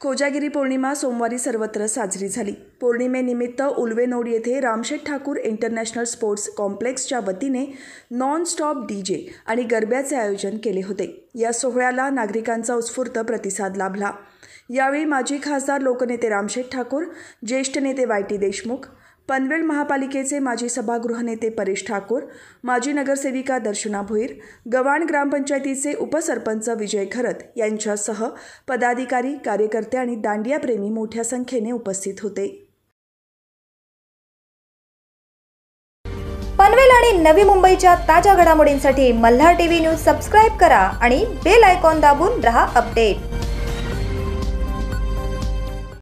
कोजागिरी पौर्णिमा सोमवारी सर्वत्र साजरी झाली पौर्णिमेनिमित्त उल्वेनोड येथे रामशेठ ठाकूर इंटरनॅशनल स्पोर्ट्स कॉम्प्लेक्सच्या वतीने नॉन स्टॉप डीजे आणि गरब्याचे आयोजन केले होते या सोहळ्याला नागरिकांचा उत्स्फूर्त प्रतिसाद लाभला यावेळी माजी खासदार लोकनेते रामशेठ ठाकूर ज्येष्ठ नेते वाय टी देशमुख पनवेल महापालिकेचे माजी सभागृहनेते परेश ठाकूर माजी नगरसेविका दर्शना भोईर गवाण ग्रामपंचायतीचे उपसरपंच विजय खरत यांच्यासह पदाधिकारी कार्यकर्ते आणि दांडियाप्रेमी मोठ्या संख्येने उपस्थित होते पनवेल आणि नवी मुंबईच्या ताज्या घडामोडींसाठी मल्हार टीव्ही न्यूज सबस्क्राईब करा आणि बेल आयकॉन दाबून रहा अपडेट